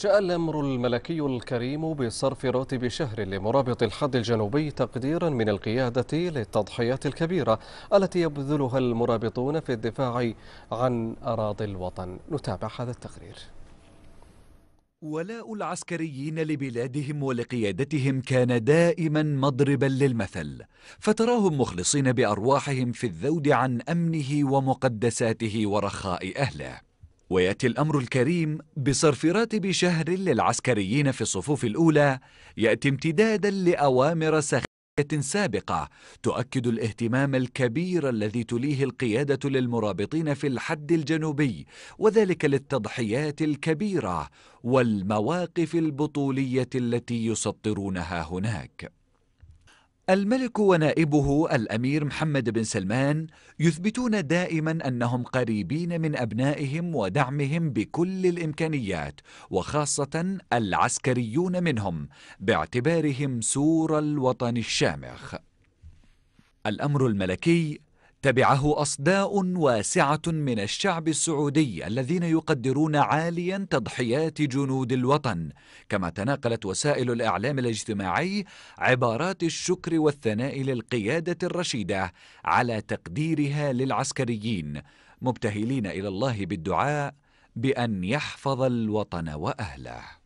جاء الأمر الملكي الكريم بصرف راتب شهر لمرابط الحد الجنوبي تقديرا من القيادة للتضحيات الكبيرة التي يبذلها المرابطون في الدفاع عن أراضي الوطن نتابع هذا التقرير ولاء العسكريين لبلادهم ولقيادتهم كان دائما مضربا للمثل فتراهم مخلصين بأرواحهم في الذود عن أمنه ومقدساته ورخاء أهله ويأتي الأمر الكريم بصرف راتب شهر للعسكريين في الصفوف الأولى يأتي امتدادا لأوامر سخية سابقة تؤكد الاهتمام الكبير الذي تليه القيادة للمرابطين في الحد الجنوبي وذلك للتضحيات الكبيرة والمواقف البطولية التي يسطرونها هناك الملك ونائبه الأمير محمد بن سلمان يثبتون دائما أنهم قريبين من أبنائهم ودعمهم بكل الإمكانيات وخاصة العسكريون منهم باعتبارهم سور الوطن الشامخ الأمر الملكي تبعه أصداء واسعة من الشعب السعودي الذين يقدرون عاليا تضحيات جنود الوطن كما تناقلت وسائل الإعلام الاجتماعي عبارات الشكر والثناء للقيادة الرشيدة على تقديرها للعسكريين مبتهلين إلى الله بالدعاء بأن يحفظ الوطن وأهله